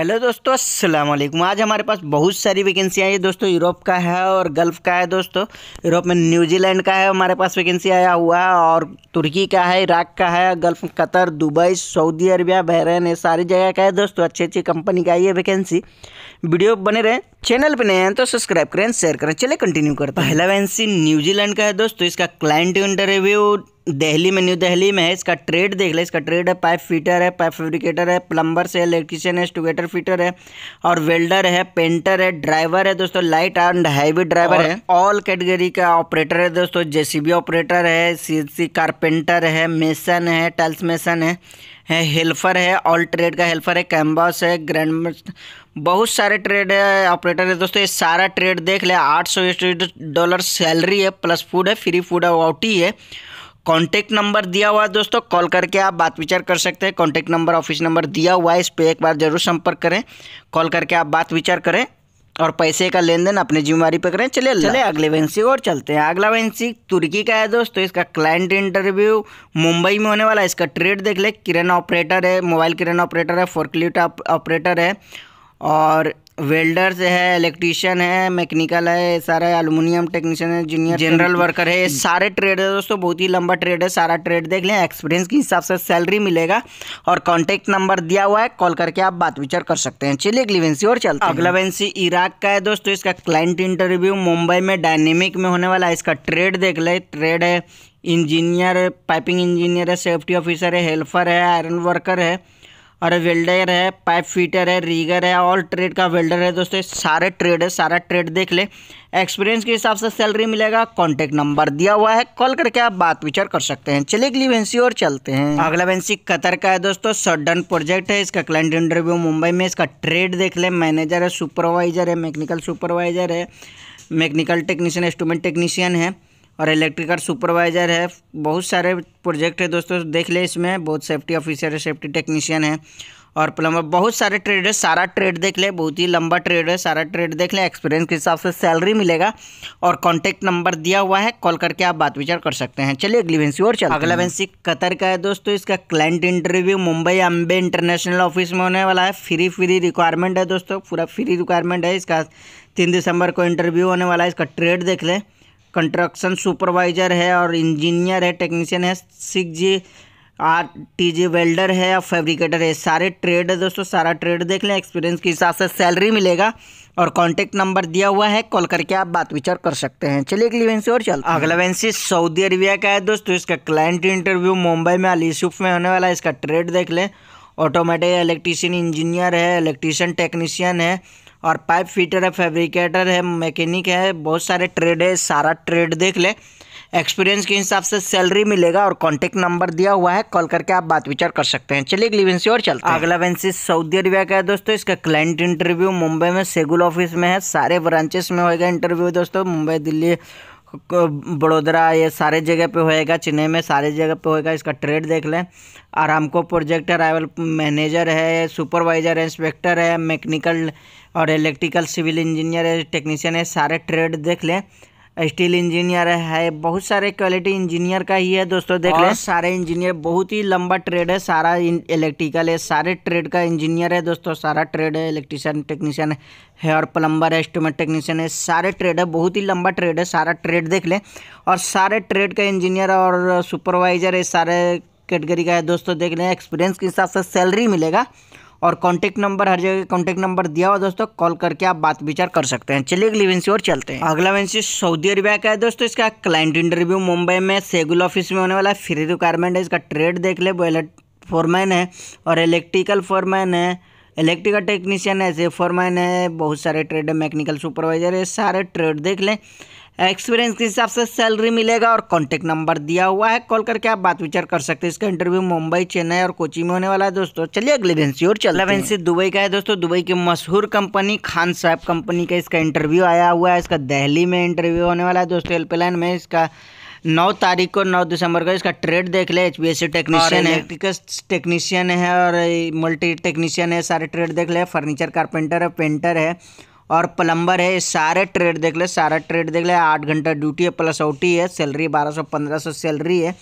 hello दोस्तों अस्सलाम वालेकुम आज हमारे पास बहुत सारी वैकेंसी आई है दोस्तों यूरोप का है और गल्फ़ का है दोस्तों यूरोप में न्यूजीलैंड का है हमारे पास वैकेंसी आया हुआ है और तुर्की का है इराक का है Gulf Qatar Dubai Saudi Arabia Bahrain ये सारी जगह का है दोस्तों अच्छी अच्छी कंपनी का आई है वैकेंसी वीडियो बने रहें चैनल पर नए हैं तो सब्सक्राइब करें शेयर करें चले कंटिन्यू करते पहला वैकेंसी न्यूजीलैंड का है दोस्तों इसका क्लाइंट इंटरव्यू दिल्ली में न्यू दिल्ली में है इसका ट्रेड देख ले इसका ट्रेड है पाइप फिटर है पाइप फेब्रिकेटर है प्लम्बर से इलेक्ट्रीशियन है स्टूगेटर फिटर है और वेल्डर है पेंटर है ड्राइवर है दोस्तों लाइट एंड हैवी ड्राइवर है ऑल कैटेगरी का ऑपरेटर है दोस्तों जेसीबी ऑपरेटर है सी कारपेंटर है मेसन है टेल्स मेसन है है हेल्पर है ऑल ट्रेड का हेल्पर है कैम्बस है ग्रैंड बहुत सारे ट्रेड है ऑपरेटर है दोस्तों ये सारा ट्रेड देख ले आठ सौ डॉलर सैलरी है प्लस फूड है फ्री फूड है वाउटी है कॉन्टैक्ट नंबर दिया हुआ है दोस्तों कॉल करके आप बात विचार कर सकते हैं कॉन्टैक्ट नंबर ऑफिस नंबर दिया हुआ है इस पर एक बार जरूर संपर्क करें कॉल करके आप बात विचार करें और पैसे का लेन देन अपनी जिम्मेवारी पर करें चलिए चले अगले वैंसी और चलते हैं अगला वैंसी तुर्की का है दोस्तों इसका क्लाइंट इंटरव्यू मुंबई में होने वाला है इसका ट्रेड देख ले किरण ऑपरेटर है मोबाइल किरण ऑपरेटर है फोर्कलिट ऑपरेटर है और वेल्डर्स है इलेक्ट्रीशियन है मैकेनिकल है सारा एलुमिनियम टेक्नीशियन है जूनियर जनरल वर्कर है सारे ट्रेड है दोस्तों बहुत ही लंबा ट्रेड है सारा ट्रेड देख लें एक्सपीरियंस के हिसाब से सैलरी मिलेगा और कॉन्टैक्ट नंबर दिया हुआ है कॉल करके आप बात विचार कर सकते हैं चलिए अगली वेंसी और चलते अगला वेंसी इराक का है दोस्तों इसका क्लाइंट इंटरव्यू मुंबई में डायनेमिक में होने वाला है इसका ट्रेड देख लें ट्रेड है इंजीनियर पाइपिंग इंजीनियर है सेफ्टी ऑफिसर है हेल्पर है आयरन वर्कर है और वेल्डर है पाइप फिटर है रीगर है ऑल ट्रेड का वेल्डर है दोस्तों सारे ट्रेड है सारा ट्रेड देख ले एक्सपीरियंस के हिसाब से सैलरी मिलेगा कॉन्टैक्ट नंबर दिया हुआ है कॉल करके आप बात विचार कर सकते हैं चलिए अगली वेंसी और चलते हैं अगला वेंसी कतर का है दोस्तों सडन प्रोजेक्ट है इसका क्लाइंट इंटरव्यू मुंबई में इसका ट्रेड देख ले मैनेजर है सुपरवाइजर है मैकेनिकल सुपरवाइजर है मैकेनिकल टेक्नीशियन इंस्ट्रूमेंट टेक्नीशियन है और इलेक्ट्रिकल सुपरवाइज़र है बहुत सारे प्रोजेक्ट है दोस्तों देख ले इसमें बहुत सेफ्टी ऑफिसर है सेफ्टी टेक्नीशियन है और प्लम्बर बहुत सारे ट्रेड है सारा ट्रेड देख ले बहुत ही लंबा ट्रेड है सारा ट्रेड देख ले एक्सपीरियंस के हिसाब से सैलरी मिलेगा और कॉन्टैक्ट नंबर दिया हुआ है कॉल करके आप बात विचार कर सकते हैं चलिए अगली वैंसी और चलो अगला वैंसी कतर का है दोस्तों इसका client interview Mumbai Ambe international office में होने वाला है फ्री फ्री रिक्वायरमेंट है दोस्तों पूरा फ्री रिक्वायरमेंट है इसका तीन दिसंबर को इंटरव्यू होने वाला है इसका ट्रेड देख लें कंस्ट्रक्शन सुपरवाइज़र है और इंजीनियर है टेक्नीशियन है six G R T G welder है या फैब्रिकेटर है सारे ट्रेड है दोस्तों सारा ट्रेड देख लें एक्सपीरियंस के हिसाब से सैलरी मिलेगा और कॉन्टेक्ट नंबर दिया हुआ है कॉल करके आप बात विचार कर सकते हैं चलिए अगली वैंसी और चल अगला वैंसी सऊदी अरबिया का है दोस्तों इसका क्लाइंट इंटरव्यू मुंबई में अलीसुफ में होने वाला है इसका ट्रेड देख लें ऑटोमेटिक इलेक्ट्रीशियन इंजीनियर है इलेक्ट्रीशियन टेक्नीशियन है और पाइप फिटर है फैब्रिकेटर है मैकेनिक है बहुत सारे ट्रेड है सारा ट्रेड देख ले एक्सपीरियंस के हिसाब से सैलरी मिलेगा और कॉन्टैक्ट नंबर दिया हुआ है कॉल करके आप बात विचार कर सकते हैं चलिए अगली वेंसी और चलते हैं अगला वेंसी सऊदी अरबिया का है दोस्तों इसका क्लाइंट इंटरव्यू मुंबई में सेगुल ऑफिस में है सारे ब्रांचेस में होएगा इंटरव्यू दोस्तों मुंबई दिल्ली बड़ोदरा ये सारे जगह पे होएगा चेन्नई में सारे जगह पे होएगा इसका ट्रेड देख लें आरामको प्रोजेक्ट है राइवल मैनेजर है सुपरवाइज़र है इंस्पेक्टर है मैकेनिकल और इलेक्ट्रिकल सिविल इंजीनियर है टेक्नीशियन है सारे ट्रेड देख लें स्टील इंजीनियर है बहुत सारे क्वालिटी इंजीनियर का ही है दोस्तों देख लें सारे इंजीनियर बहुत ही लंबा ट्रेड है सारा इलेक्ट्रिकल है सारे ट्रेड का इंजीनियर है दोस्तों सारा ट्रेड है इलेक्ट्रिशियन टेक्नीशियन है और प्लम्बर है इंस्ट्रूमेंट टेक्नीशियन है सारे ट्रेड है बहुत ही लंबा ट्रेड है सारा ट्रेड देख लें और सारे ट्रेड का इंजीनियर और सुपरवाइजर है सारे कैटेगरी का है दोस्तों देख लें एक्सपीरियंस के हिसाब से सैलरी मिलेगा और कॉन्टैक्ट नंबर हर जगह कॉन्टैक्ट नंबर दिया हुआ दोस्तों कॉल करके आप बात विचार कर सकते हैं चलिए अगली वेंसी और चलते हैं अगला वेंसी सऊदी अरबिया का है दोस्तों इसका क्लाइंट इंटरव्यू मुंबई में सेगुल ऑफिस में होने वाला है फ्री रिक्वायरमेंट है इसका ट्रेड देख ले बॉयलेट फोरमैन है और इलेक्ट्रिकल फोरमैन है इलेक्ट्रिकल टेक्नीशियन है जे फोरमैन है बहुत सारे ट्रेड है मैकेनिकल सुपरवाइजर है सारे ट्रेड देख लें एक्सपीरियंस के हिसाब से सैलरी मिलेगा और कॉन्टैक्ट नंबर दिया हुआ है कॉल करके आप बात विचार कर सकते हैं इसका इंटरव्यू मुंबई चेन्नई और कोची में होने वाला है दोस्तों चलिए अगले वेंसी और चल वेंसी दुबई का है दोस्तों दुबई की मशहूर कंपनी खान साहब कंपनी का इसका इंटरव्यू आया हुआ है इसका दहली में इंटरव्यू होने वाला है दोस्तों हेल्पलाइन में इसका नौ तारीख को नौ दिसंबर को इसका ट्रेड देख ले H B S C technician है इलेक्ट्रिकल टेक्नीशियन है और मल्टी टेक्नीशियन है सारे ट्रेड देख ले फर्नीचर कारपेंटर है पेंटर है और प्लम्बर है सारे ट्रेड देख ले सारा ट्रेड देख ले आठ घंटा ड्यूटी है प्लस ओटी है सैलरी बारह सौ पंद्रह सौ सैलरी है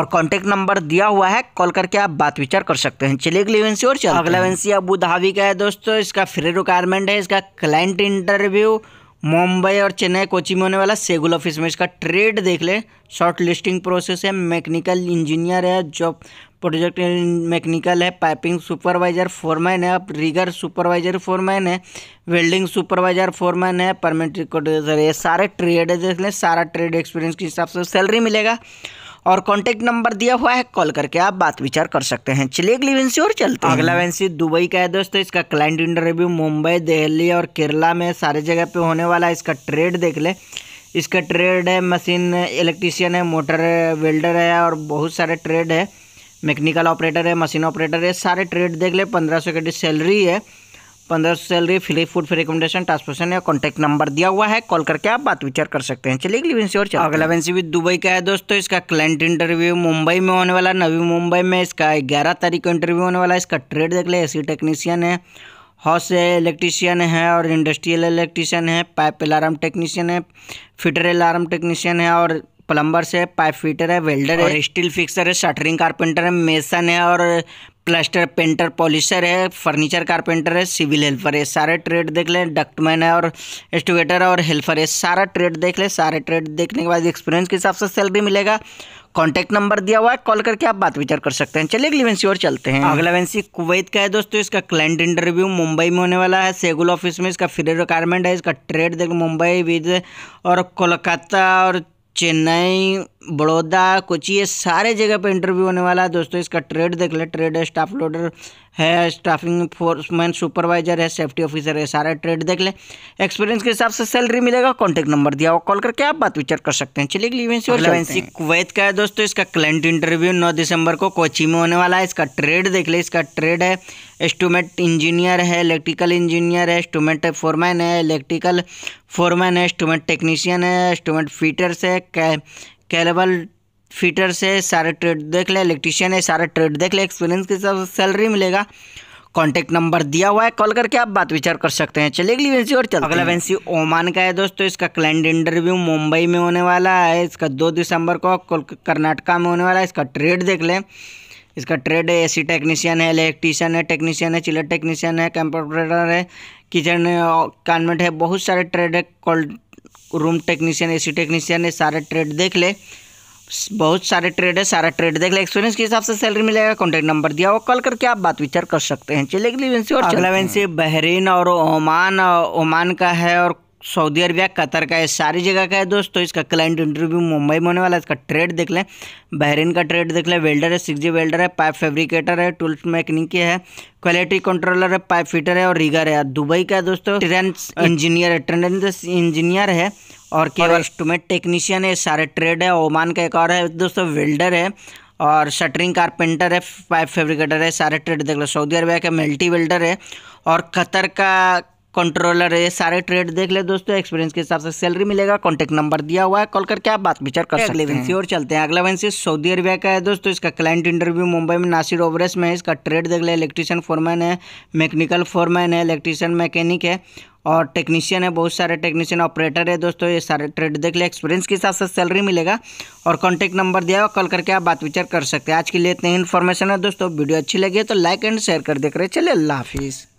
और कॉन्टेक्ट नंबर दिया हुआ है कॉल करके आप बात विचार कर सकते हैं चलिए अगली वेंसी और चलते अगला वेंसी अबू धाबी का है दोस्तों इसका फ्री रिक्वायरमेंट है इसका क्लाइंट इंटरव्यू मुंबई और चेन्नई कोची में होने वाला सेगुल ऑफिस में इसका ट्रेड देख ले शॉर्ट लिस्टिंग प्रोसेस है मैकेनिकल इंजीनियर है जॉब प्रोजेक्ट मैकेनिकल है पाइपिंग सुपरवाइजर फोरमैन है रिगर सुपरवाइजर फोरमैन है वेल्डिंग सुपरवाइजर फोरमैन है परमानेंट रिकॉर्डर ये सारे ट्रेड है देख लें सारा ट्रेड एक्सपीरियंस के हिसाब से सैलरी मिलेगा और कॉन्टैक्ट नंबर दिया हुआ है कॉल करके आप बात विचार कर सकते हैं चलिए अगली वेंसी और चलते हैं अगला वेंसी दुबई का है दोस्तों इसका क्लाइंट इंटरव्यू मुंबई दिल्ली और केरला में सारे जगह पे होने वाला है इसका ट्रेड देख ले इसका ट्रेड है मशीन इलेक्ट्रीशियन है मोटर वेल्डर है और बहुत सारे ट्रेड है मैकेनिकल ऑपरेटर है मशीन ऑपरेटर है सारे ट्रेड देख ले पंद्रह सौ की सैलरी है पंद्रह सौ salary free food free recommendation transportation या कॉन्टैक्ट नंबर दिया हुआ है कॉल करके आप बात विचार कर सकते हैं चलिए अगली वेंसी और चलिए अगला वेंसी भी दुबई का है दोस्तों इसका क्लाइंट इंटरव्यू मुंबई में होने वाला नवी मुंबई में इसका ग्यारह तारीख को इंटरव्यू होने वाला है इसका ट्रेड देख ले ए टेक्नीशियन है हाउस इलेक्ट्रीशियन है और इंडस्ट्रियल इलेक्ट्रीशियन है पाइप अलार्म टेक्नीशियन है फिटर अलार्म टेक्नीशियन है और प्लम्बर्स है पाइप फिटर है वेल्डर है स्टील फिक्सर है शटरिंग कारपेंटर है मेसन है और प्लास्टर पेंटर पॉलिशर है फर्नीचर कारपेंटर है सिविल हेल्पर है सारे ट्रेड देख लें डक्टमैन है और एस्टिवेटर और हेल्पर है सारा ट्रेड देख लें सारे ट्रेड देखने के बाद एक्सपीरियंस के हिसाब से सैलरी मिलेगा कॉन्टैक्ट नंबर दिया हुआ है कॉल करके आप बात विचार कर सकते हैं चलिए अगली वेंसी और चलते हैं अगला वेंसी कुवैत का है दोस्तों इसका क्लाइंट इंटरव्यू मुंबई में होने वाला है सेगुल ऑफिस में इसका फ्री रिक्वायरमेंट है इसका ट्रेड देख मुंबई विद और कोलकाता और चेन्नई बड़ौदा कोची ये सारे जगह पे इंटरव्यू होने वाला है दोस्तों इसका ट्रेड देख ले ट्रेड है स्टाफ लोडर है स्टाफिंग फोर्समैन सुपरवाइजर है सेफ्टी ऑफिसर है सारा ट्रेड देख ले एक्सपीरियंस के हिसाब से सैलरी मिलेगा कॉन्टैक्ट नंबर दिया हुआ कॉल करके आप बात विचार कर सकते हैं चलिए लिवेंसी लिवेंसी कुवैत का है दोस्तों इसका क्लाइंट इंटरव्यू नौ दिसंबर को कोची में होने वाला है इसका ट्रेड देख ले इसका ट्रेड है एस्टोमेट इंजीनियर है इलेक्ट्रिकल इंजीनियर है एस्टोमेट फोरमैन है इलेक्ट्रिकल फोरमैन है एस्टोमेट टेक्नीशियन है एस्टोमेट फीटर्स है स्केलेबल फिटर्स है सारे ट्रेड देख ले इलेक्ट्रिशियन है सारे ट्रेड देख ले एक्सपीरियंस के हिसाब से सैलरी मिलेगा कॉन्टैक्ट नंबर दिया हुआ है कॉल करके आप बात विचार कर सकते हैं चलिए अगली वैंसी और चलते अगला वैंसी ओमान का है दोस्तों इसका क्लाइंट इंटरव्यू मुंबई में होने वाला है इसका दो दिसंबर को कर्नाटका में होने वाला है इसका ट्रेड देख लें इसका ट्रेड है एसी टेक्नीशियन है इलेक्ट्रीशियन है टेक्नीशियन है चिलर टेक्नीशियन है कंप्यूटर है किचन कानमेंट है बहुत सारे ट्रेड है रूम टेक्नीशियन एसी टेक्नीशियन ये सारे ट्रेड देख ले बहुत सारे ट्रेड है सारा ट्रेड देख ले एक्सपीरियंस के हिसाब से सैलरी मिलेगा कॉन्टैक्ट नंबर दिया वो कॉल करके आप बात विचार कर सकते हैं चलिए अगली वेंसी और अगला वेंसी बहरीन और ओमान ओमान का है और सऊदी अरबिया कतर का है सारी जगह का है दोस्तों इसका क्लाइंट इंटरव्यू मुंबई में होने वाला है इसका ट्रेड देख लें बहरीन का ट्रेड देख लें वेल्डर है सिक्स जी वेल्डर है पाइप फेब्रिकेटर है टूल्स मैकेनिक है क्वालिटी कंट्रोलर है पाइप फिटर है और रिगर है दुबई का दोस्तों ट्रेंड इंजीनियर है ट्रेंड इंजीनियर है और केवल स्टूमेट टेक्नीशियन है सारे ट्रेड है ओमान का एक और है दोस्तों वेल्डर है और शटरिंग कारपेंटर है पाइप फेब्रिकेटर है सारे ट्रेड देख लो सऊदी अरबिया का मल्टी वेल्डर है और कतर का कंट्रोलर है सारे ट्रेड देख ले दोस्तों एक्सपीरियंस के हिसाब से सैलरी मिलेगा कॉन्टैक्ट नंबर दिया हुआ है कॉल करके आप बात विचार कर सकते हैं और चलते हैं अगला वैंसी सऊदी अरबिया का है दोस्तों इसका क्लाइंट इंटरव्यू मुंबई में नासिर ओवरेस में है इसका ट्रेड देख ले इलेक्ट्रिशियन फोरमैन है मैकेनिकल फोरमैन है इलेक्ट्रिशियन मैकेनिक है और टेक्नीशियन है बहुत सारे टेक्नीशियन ऑपरेटर है दोस्तों ये सारे ट्रेड देख ले एक्सपीरियंस के हिसाब से सैलरी मिलेगा और कॉन्टैक्ट नंबर दिया है कॉल करके आप बात विचार कर सकते हैं आज के लिए इतनी इन्फॉर्मेशन है दोस्तों वीडियो अच्छी लगी है तो लाइक एंड शेयर कर देख रहे चलिए अल्लाह हाफिज़